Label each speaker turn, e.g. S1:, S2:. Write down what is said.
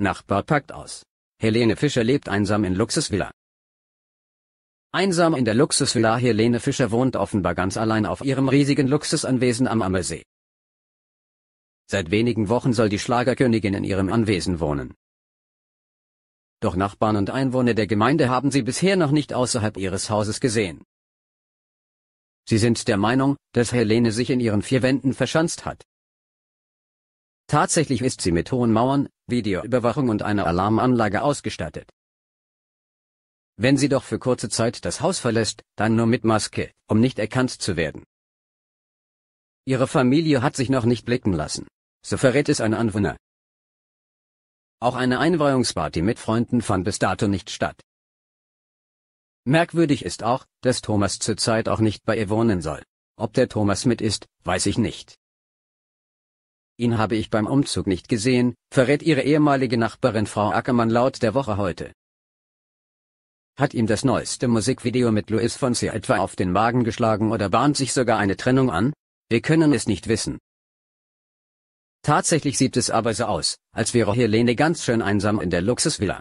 S1: Nachbar packt aus. Helene Fischer lebt einsam in Luxusvilla. Einsam in der Luxusvilla Helene Fischer wohnt offenbar ganz allein auf ihrem riesigen Luxusanwesen am Ammersee. Seit wenigen Wochen soll die Schlagerkönigin in ihrem Anwesen wohnen. Doch Nachbarn und Einwohner der Gemeinde haben sie bisher noch nicht außerhalb ihres Hauses gesehen. Sie sind der Meinung, dass Helene sich in ihren vier Wänden verschanzt hat. Tatsächlich ist sie mit hohen Mauern, Videoüberwachung und einer Alarmanlage ausgestattet. Wenn sie doch für kurze Zeit das Haus verlässt, dann nur mit Maske, um nicht erkannt zu werden. Ihre Familie hat sich noch nicht blicken lassen. So verrät es ein Anwohner. Auch eine Einweihungsparty mit Freunden fand bis dato nicht statt. Merkwürdig ist auch, dass Thomas zurzeit auch nicht bei ihr wohnen soll. Ob der Thomas mit ist, weiß ich nicht. Ihn habe ich beim Umzug nicht gesehen, verrät ihre ehemalige Nachbarin Frau Ackermann laut der Woche heute. Hat ihm das neueste Musikvideo mit Louis Fonsi etwa auf den Magen geschlagen oder bahnt sich sogar eine Trennung an? Wir können es nicht wissen. Tatsächlich sieht es aber so aus, als wäre Helene ganz schön einsam in der Luxusvilla.